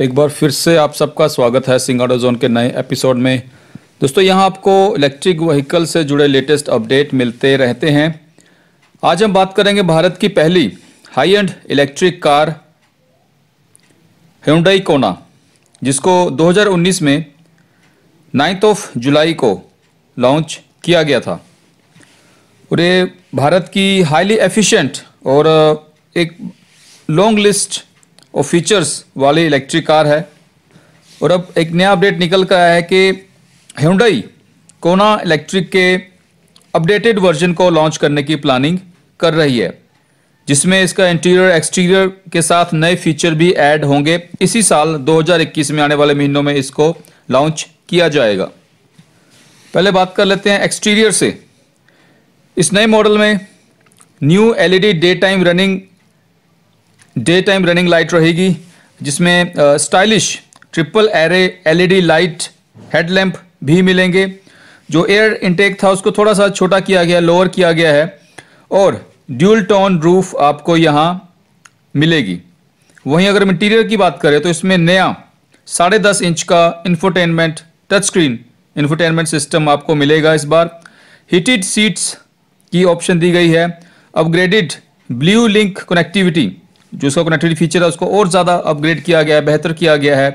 एक बार फिर से आप सबका स्वागत है सिंगाड़ो जोन के नए एपिसोड में दोस्तों यहां आपको इलेक्ट्रिक व्हीकल से जुड़े लेटेस्ट अपडेट मिलते रहते हैं आज हम बात करेंगे भारत की पहली high end electric car Hyundai Kona जिसको 2019 में नाइन्थ ऑफ जुलाई को लॉन्च किया गया था और ये भारत की हाईली एफिशिएंट और एक लॉन्ग लिस्ट और फीचर्स वाली इलेक्ट्रिक कार है और अब एक नया अपडेट निकल कर आया है कि हिंडई कोना इलेक्ट्रिक के अपडेटेड वर्जन को लॉन्च करने की प्लानिंग कर रही है जिसमें इसका इंटीरियर एक्सटीरियर के साथ नए फीचर भी ऐड होंगे इसी साल 2021 में आने वाले महीनों में इसको लॉन्च किया जाएगा पहले बात कर लेते हैं एक्सटीरियर से इस नए मॉडल में new LED day time running day time running light रहेगी जिसमें stylish triple array LED light headlamp भी मिलेंगे जो एयर इंटेक था उसको थोड़ा सा छोटा किया गया लोअर किया गया है और ड्यूल टोन रूफ आपको यहाँ मिलेगी वहीं अगर इंटीरियर की बात करें तो इसमें नया साढ़े दस इंच का infotainment touch screen infotainment system आपको मिलेगा इस बार हीटेड सीट्स की ऑप्शन दी गई है अपग्रेडेड ब्लू लिंक कनेक्टिविटी जो उसका कनेक्टिविटी फीचर है उसको और ज़्यादा अपग्रेड किया गया है बेहतर किया गया है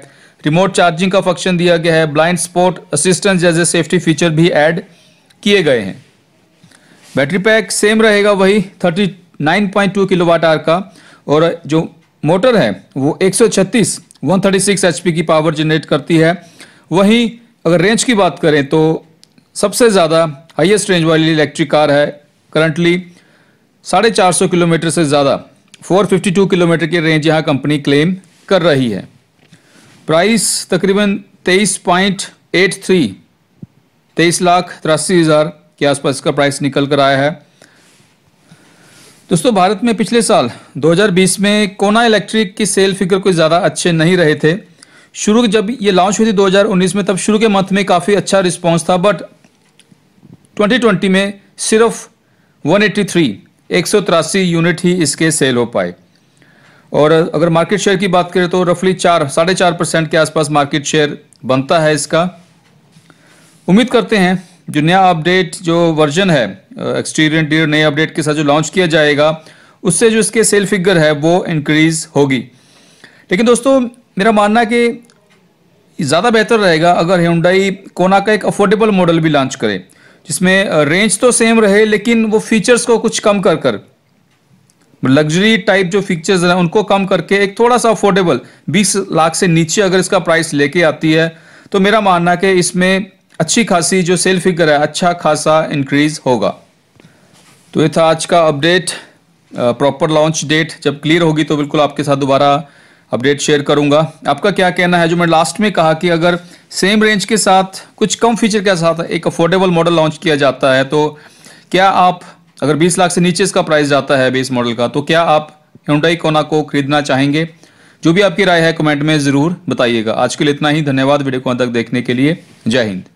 रिमोट चार्जिंग का फंक्शन दिया गया है ब्लाइंड स्पॉट असिस्टेंस जैसे सेफ्टी फीचर भी ऐड किए गए हैं बैटरी पैक सेम रहेगा वही 39.2 किलोवाट आर का और जो मोटर है वो 136 136 एचपी की पावर जनरेट करती है वहीं अगर रेंज की बात करें तो सबसे ज़्यादा हाईएस्ट रेंज वाली इलेक्ट्रिक कार है करंटली साढ़े चार सौ किलोमीटर से ज़्यादा 452 किलोमीटर की रेंज यहाँ कंपनी क्लेम कर रही है प्राइस तकरीबन तेईस पॉइंट एट थ्री तेईस लाख तिरासी हज़ार के आसपास इसका प्राइस निकल कर आया है दोस्तों भारत में पिछले साल 2020 में कोना इलेक्ट्रिक की सेल फिगर कुछ ज़्यादा अच्छे नहीं रहे थे शुरू जब ये लॉन्च हुई थी 2019 में तब शुरू के मंथ में काफ़ी अच्छा रिस्पांस था बट 2020 में सिर्फ 183 एक यूनिट ही इसके सेल हो पाए और अगर मार्केट शेयर की बात करें तो रफली चार साढ़े चार परसेंट के आसपास मार्केट शेयर बनता है इसका उम्मीद करते हैं जो नया अपडेट जो वर्जन है एक्सटीरियर डियर नए अपडेट के साथ जो लॉन्च किया जाएगा उससे जो इसके सेल फिगर है वो इंक्रीज होगी लेकिन दोस्तों मेरा मानना है कि ज़्यादा बेहतर रहेगा अगर हिंडाई कोना का एक अफोर्डेबल मॉडल भी लॉन्च करे जिसमें रेंज तो सेम रहे लेकिन वो फीचर्स को कुछ कम कर कर लग्जरी टाइप जो फीचर्स हैं उनको कम करके एक थोड़ा सा अफोर्डेबल 20 लाख से नीचे अगर इसका प्राइस लेके आती है तो मेरा मानना कि इसमें अच्छी खासी जो सेल फिगर है अच्छा खासा इंक्रीज होगा तो ये था आज का अपडेट प्रॉपर लॉन्च डेट जब क्लियर होगी तो बिल्कुल आपके साथ दोबारा अपडेट शेयर करूंगा आपका क्या कहना है जो मैं लास्ट में कहा कि अगर सेम रेंज के साथ कुछ कम फीचर के साथ एक अफोर्डेबल मॉडल लॉन्च किया जाता है तो क्या आप अगर 20 लाख से नीचे इसका प्राइस जाता है बेस मॉडल का तो क्या आप हिंडाई कोना को खरीदना चाहेंगे जो भी आपकी राय है कमेंट में ज़रूर बताइएगा आज के लिए इतना ही धन्यवाद वीडियो को अंत तक देखने के लिए जय हिंद